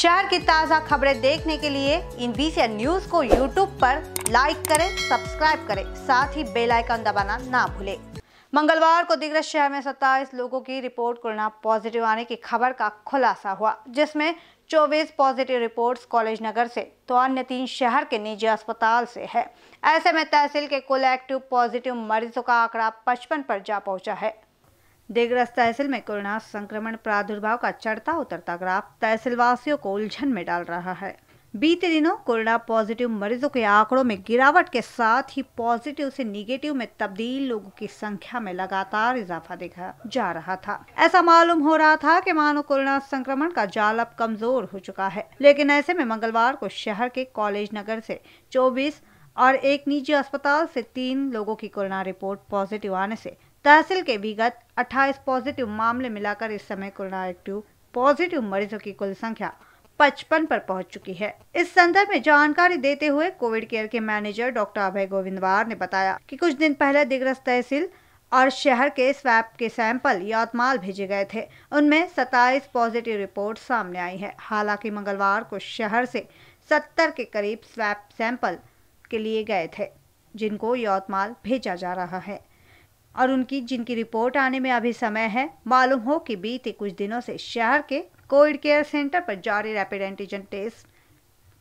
शहर की ताज़ा खबरें देखने के लिए इन बीसी न्यूज को यूट्यूब पर लाइक करें सब्सक्राइब करें साथ ही बेल आइकन दबाना ना भूलें मंगलवार को दिग्रज शहर में 27 लोगों की रिपोर्ट कोरोना पॉजिटिव आने की खबर का खुलासा हुआ जिसमें 24 पॉजिटिव रिपोर्ट्स कॉलेज नगर से तो अन्य तीन शहर के निजी अस्पताल से है ऐसे में तहसील के कुल एक्टिव पॉजिटिव मरीजों का आंकड़ा पचपन पर जा पहुंचा है डेगरस तहसील में कोरोना संक्रमण प्रादुर्भाव का चढ़ता उतरता ग्राफ तहसीलवासियों को उलझन में डाल रहा है बीते दिनों कोरोना पॉजिटिव मरीजों के आंकड़ों में गिरावट के साथ ही पॉजिटिव से निगेटिव में तब्दील लोगों की संख्या में लगातार इजाफा देखा जा रहा था ऐसा मालूम हो रहा था कि मानो कोरोना संक्रमण का जाल अब कमजोर हो चुका है लेकिन ऐसे में मंगलवार को शहर के कॉलेज नगर से 24 और एक निजी अस्पताल से तीन लोगों की कोरोना रिपोर्ट पॉजिटिव आने से तहसील के विगत 28 पॉजिटिव मामले मिलाकर इस समय कोरोना एक्टिव पॉजिटिव मरीजों की कुल संख्या पचपन पर पहुंच चुकी है इस संदर्भ में जानकारी देते हुए कोविड केयर के मैनेजर डॉक्टर अभय गोविंदवार ने बताया कि कुछ दिन पहले दिग्रस तहसील और शहर के स्वैप के सैंपल यातमाल भेजे गए थे उनमें 27 पॉजिटिव रिपोर्ट सामने आई है हालांकि मंगलवार को शहर से 70 के करीब स्वैप सैंपल के लिए गए थे जिनको यौतमाल भेजा जा रहा है और उनकी जिनकी रिपोर्ट आने में अभी समय है मालूम हो कि बीते कुछ दिनों से शहर के कोविड केयर सेंटर पर जारी रैपिड एंटीजन टेस्ट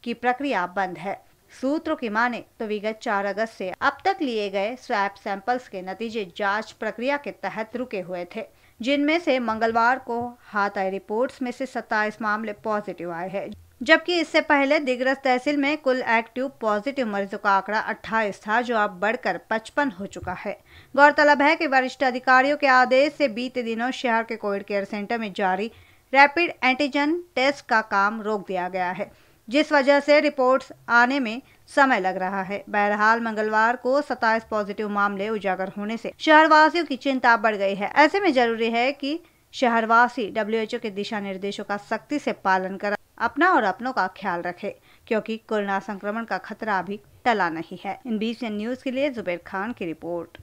की प्रक्रिया बंद है सूत्रों की माने तो विगत 4 अगस्त से अब तक लिए गए स्वैप सैंपल्स के नतीजे जांच प्रक्रिया के तहत रुके हुए थे जिनमें से मंगलवार को हाथ आई रिपोर्ट्स में से 27 मामले पॉजिटिव आए हैं जबकि इससे पहले दिग्रस तहसील में कुल एक्टिव पॉजिटिव मरीजों का आंकड़ा अट्ठाईस था जो अब बढ़कर पचपन हो चुका है गौरतलब है कि वरिष्ठ अधिकारियों के आदेश से बीते दिनों शहर के कोविड केयर सेंटर में जारी रैपिड एंटीजन टेस्ट का काम रोक दिया गया है जिस वजह से रिपोर्ट्स आने में समय लग रहा है बहरहाल मंगलवार को 27 पॉजिटिव मामले उजागर होने से शहरवासियों की चिंता बढ़ गई है ऐसे में जरूरी है कि शहरवासी डब्ल्यूएचओ के दिशा निर्देशों का सख्ती से पालन करें अपना और अपनों का ख्याल रखे क्योंकि कोरोना संक्रमण का खतरा अभी टला नहीं है इन बीच न्यूज़ के लिए जुबेर खान की रिपोर्ट